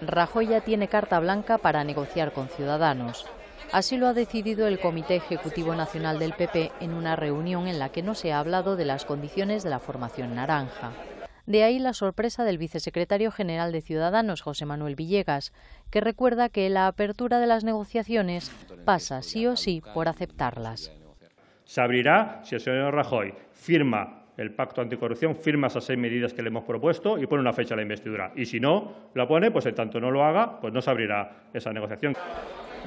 Rajoy ya tiene carta blanca para negociar con Ciudadanos. Así lo ha decidido el Comité Ejecutivo Nacional del PP en una reunión en la que no se ha hablado de las condiciones de la formación naranja. De ahí la sorpresa del vicesecretario general de Ciudadanos, José Manuel Villegas, que recuerda que la apertura de las negociaciones pasa sí o sí por aceptarlas. Se abrirá si el señor Rajoy firma el pacto anticorrupción, firma esas seis medidas que le hemos propuesto y pone una fecha a la investidura. Y si no la pone, pues en tanto no lo haga, pues no se abrirá esa negociación.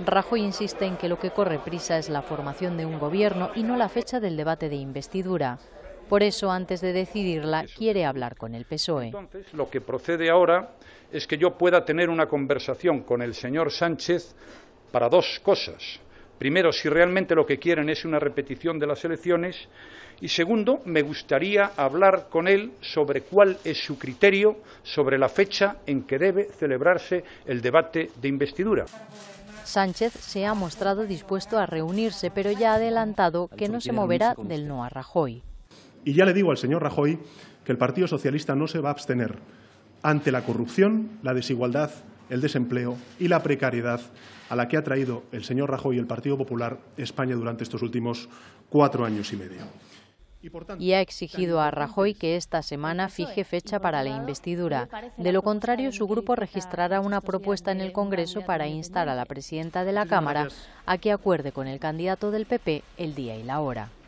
Rajoy insiste en que lo que corre prisa es la formación de un gobierno y no la fecha del debate de investidura. Por eso, antes de decidirla, quiere hablar con el PSOE. Entonces, lo que procede ahora es que yo pueda tener una conversación con el señor Sánchez para dos cosas. Primero, si realmente lo que quieren es una repetición de las elecciones. Y segundo, me gustaría hablar con él sobre cuál es su criterio sobre la fecha en que debe celebrarse el debate de investidura. Sánchez se ha mostrado dispuesto a reunirse, pero ya ha adelantado que no se moverá del no a Rajoy. Y ya le digo al señor Rajoy que el Partido Socialista no se va a abstener ante la corrupción, la desigualdad el desempleo y la precariedad a la que ha traído el señor Rajoy y el Partido Popular España durante estos últimos cuatro años y medio y ha exigido a Rajoy que esta semana fije fecha para la investidura. De lo contrario, su grupo registrará una propuesta en el Congreso para instar a la presidenta de la Cámara a que acuerde con el candidato del PP el día y la hora.